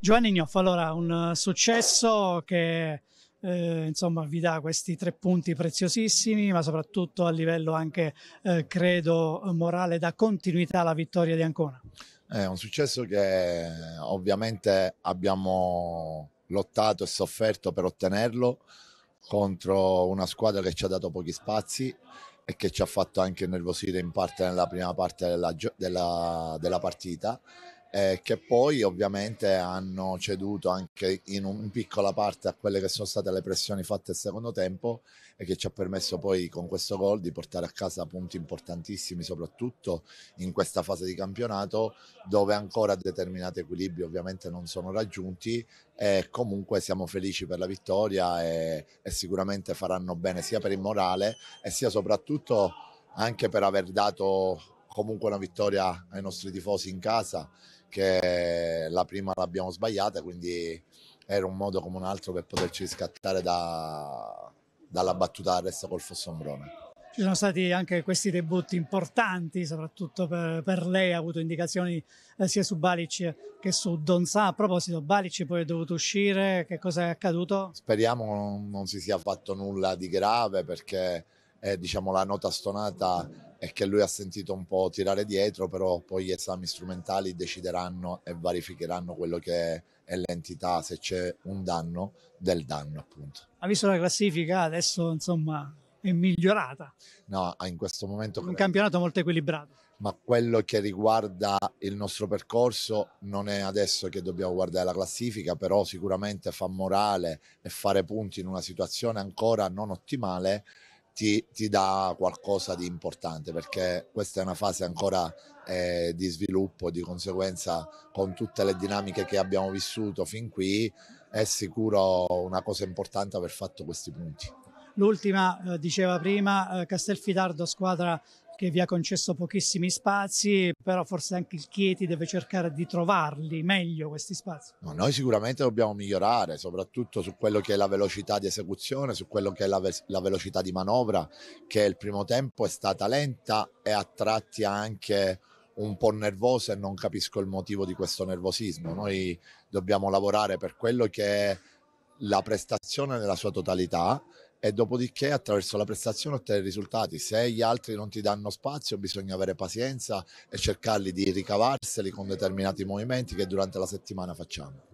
Giovanni Gnoff, allora un eh, successo che eh, insomma, vi dà questi tre punti preziosissimi, ma soprattutto a livello anche, eh, credo, morale da continuità alla vittoria di Ancona. È un successo che ovviamente abbiamo lottato e sofferto per ottenerlo contro una squadra che ci ha dato pochi spazi e che ci ha fatto anche nervosire in parte nella prima parte della, della, della partita eh, che poi ovviamente hanno ceduto anche in, un, in, piccola parte a quelle che sono state le pressioni fatte al secondo tempo e che ci ha permesso poi con questo gol di portare a casa punti importantissimi soprattutto in questa fase di campionato dove ancora determinati equilibri ovviamente non sono raggiunti e comunque siamo felici per la vittoria e, e sicuramente faranno bene sia per il morale e sia soprattutto anche per aver dato comunque una vittoria ai nostri tifosi in casa, che la prima l'abbiamo sbagliata, quindi era un modo come un altro per poterci riscattare da, dalla battuta arresto col Fossombrone. Ci sono stati anche questi debutti importanti, soprattutto per, per lei, ha avuto indicazioni eh, sia su Balic che su Donza. A proposito, Balic poi è dovuto uscire, che cosa è accaduto? Speriamo non, non si sia fatto nulla di grave perché eh, diciamo, la nota stonata e che lui ha sentito un po' tirare dietro, però poi gli esami strumentali decideranno e verificheranno quello che è l'entità, se c'è un danno, del danno appunto. Ha visto la classifica adesso insomma è migliorata. No, ah, in questo momento... Un credo. campionato molto equilibrato. Ma quello che riguarda il nostro percorso non è adesso che dobbiamo guardare la classifica, però sicuramente fa morale e fare punti in una situazione ancora non ottimale ti, ti dà qualcosa di importante perché questa è una fase ancora eh, di sviluppo, di conseguenza con tutte le dinamiche che abbiamo vissuto fin qui è sicuro una cosa importante aver fatto questi punti. L'ultima, eh, diceva prima, eh, Castelfidardo, squadra che vi ha concesso pochissimi spazi, però forse anche il Chieti deve cercare di trovarli meglio questi spazi. No, noi sicuramente dobbiamo migliorare, soprattutto su quello che è la velocità di esecuzione, su quello che è la, ve la velocità di manovra, che il primo tempo è stata lenta e a tratti anche un po' nervosa e non capisco il motivo di questo nervosismo. Noi dobbiamo lavorare per quello che è la prestazione nella sua totalità e dopodiché attraverso la prestazione ottenere risultati. Se gli altri non ti danno spazio bisogna avere pazienza e cercarli di ricavarseli con determinati movimenti che durante la settimana facciamo.